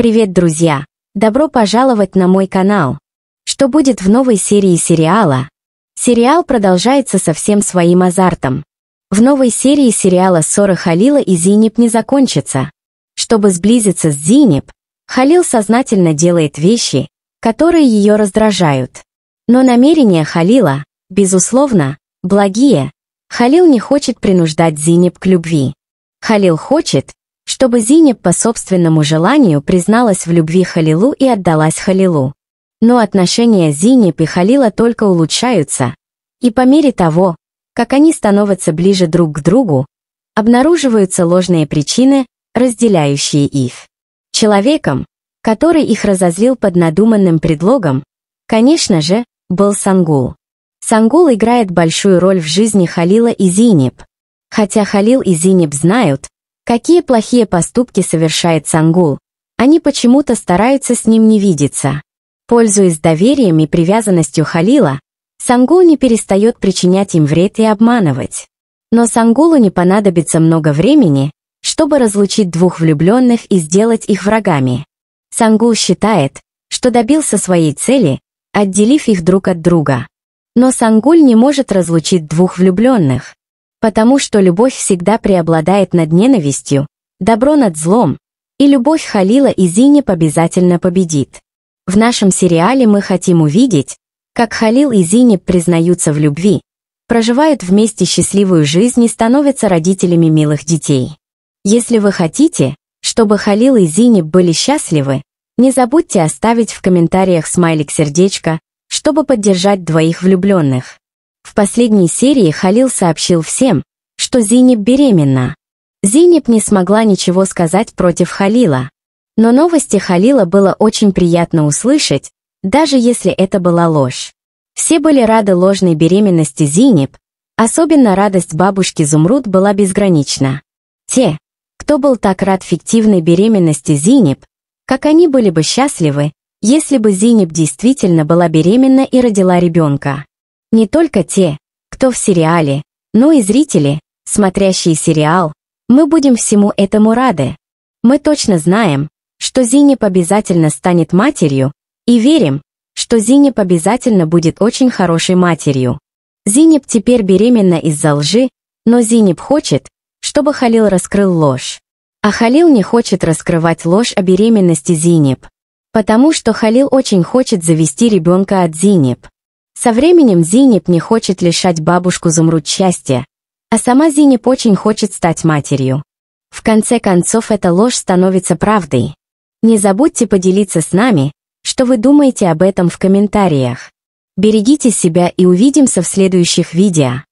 Привет, друзья! Добро пожаловать на мой канал! Что будет в новой серии сериала? Сериал продолжается со всем своим азартом. В новой серии сериала ссора Халила и Зинеб не закончится. Чтобы сблизиться с Зинеб, Халил сознательно делает вещи, которые ее раздражают. Но намерения Халила, безусловно, благие. Халил не хочет принуждать Зинеб к любви. Халил хочет, чтобы Зинеп по собственному желанию призналась в любви Халилу и отдалась Халилу. Но отношения Зинеп и Халила только улучшаются. И по мере того, как они становятся ближе друг к другу, обнаруживаются ложные причины, разделяющие их. Человеком, который их разозлил под надуманным предлогом, конечно же, был Сангул. Сангул играет большую роль в жизни Халила и Зинеп, Хотя Халил и Зинеп знают, Какие плохие поступки совершает Сангул? Они почему-то стараются с ним не видеться. Пользуясь доверием и привязанностью Халила, Сангул не перестает причинять им вред и обманывать. Но Сангулу не понадобится много времени, чтобы разлучить двух влюбленных и сделать их врагами. Сангул считает, что добился своей цели, отделив их друг от друга. Но Сангуль не может разлучить двух влюбленных. Потому что любовь всегда преобладает над ненавистью, добро над злом, и любовь Халила и Зини обязательно победит. В нашем сериале мы хотим увидеть, как Халил и Зини признаются в любви, проживают вместе счастливую жизнь и становятся родителями милых детей. Если вы хотите, чтобы Халил и Зини были счастливы, не забудьте оставить в комментариях смайлик-сердечко, чтобы поддержать двоих влюбленных. В последней серии Халил сообщил всем, что Зинеп беременна. Зинеп не смогла ничего сказать против Халила. Но новости Халила было очень приятно услышать, даже если это была ложь. Все были рады ложной беременности Зинеп, особенно радость бабушки Зумруд была безгранична. Те, кто был так рад фиктивной беременности Зинеп, как они были бы счастливы, если бы Зинеп действительно была беременна и родила ребенка. Не только те, кто в сериале, но и зрители, смотрящие сериал, мы будем всему этому рады. Мы точно знаем, что Зинеп обязательно станет матерью, и верим, что Зинеп обязательно будет очень хорошей матерью. Зинеп теперь беременна из-за лжи, но Зинеп хочет, чтобы Халил раскрыл ложь. А Халил не хочет раскрывать ложь о беременности Зинеп, потому что Халил очень хочет завести ребенка от Зинеп. Со временем Зинеп не хочет лишать бабушку Зумруд счастья, а сама Зинеп очень хочет стать матерью. В конце концов, эта ложь становится правдой. Не забудьте поделиться с нами, что вы думаете об этом в комментариях. Берегите себя и увидимся в следующих видео.